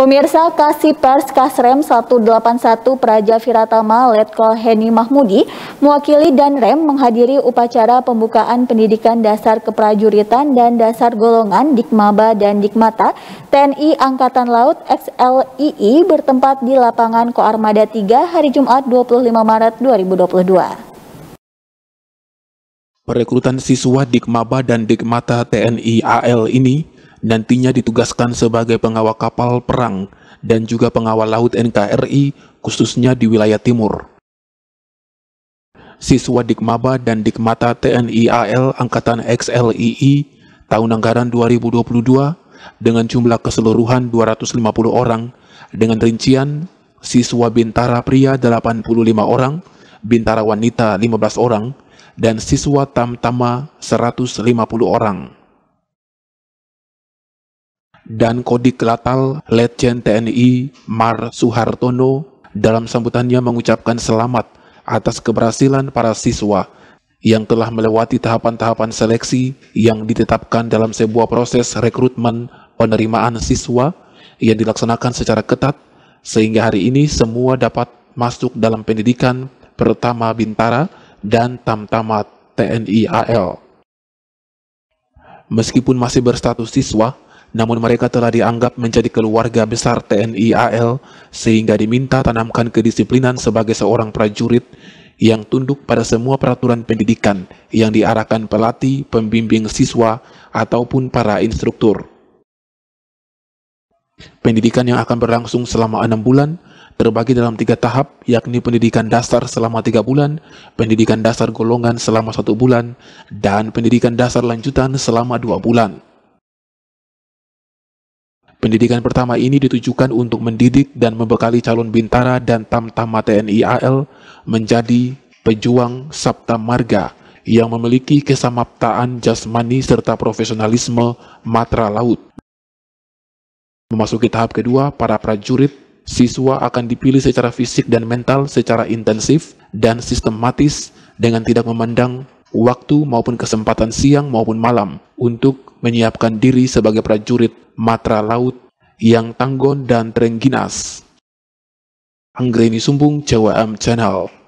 Pemirsa Kasih Pers Kasrem 181 Praja Viratama Letkol Heni Mahmudi mewakili dan rem menghadiri upacara pembukaan pendidikan dasar keprajuritan dan dasar golongan Dikmaba dan Dikmata TNI Angkatan Laut XLII bertempat di lapangan Koarmada 3 hari Jumat 25 Maret 2022. Perekrutan siswa Dikmaba dan Dikmata TNI AL ini nantinya ditugaskan sebagai pengawal kapal perang dan juga pengawal laut NKRI khususnya di wilayah timur. Siswa Dikmaba dan Dikmata TNI AL Angkatan XLII tahun anggaran 2022 dengan jumlah keseluruhan 250 orang dengan rincian siswa bintara pria 85 orang, bintara wanita 15 orang, dan siswa tamtama 150 orang dan Kodik Latal Letjen TNI Mar Suhartono dalam sambutannya mengucapkan selamat atas keberhasilan para siswa yang telah melewati tahapan-tahapan seleksi yang ditetapkan dalam sebuah proses rekrutmen penerimaan siswa yang dilaksanakan secara ketat sehingga hari ini semua dapat masuk dalam pendidikan pertama Bintara dan Tamtama TNI AL. Meskipun masih berstatus siswa, namun mereka telah dianggap menjadi keluarga besar TNI AL sehingga diminta tanamkan kedisiplinan sebagai seorang prajurit yang tunduk pada semua peraturan pendidikan yang diarahkan pelatih, pembimbing siswa, ataupun para instruktur. Pendidikan yang akan berlangsung selama enam bulan terbagi dalam tiga tahap, yakni pendidikan dasar selama tiga bulan, pendidikan dasar golongan selama satu bulan, dan pendidikan dasar lanjutan selama dua bulan. Pendidikan pertama ini ditujukan untuk mendidik dan membekali calon bintara dan tamtama TNI AL menjadi pejuang sabta marga yang memiliki kesamaptaan jasmani serta profesionalisme matra laut. Memasuki tahap kedua, para prajurit siswa akan dipilih secara fisik dan mental secara intensif dan sistematis dengan tidak memandang waktu maupun kesempatan siang maupun malam untuk menyiapkan diri sebagai prajurit matra laut yang tanggon dan terengginas. Anggreni Sumbung Jawa Am Channel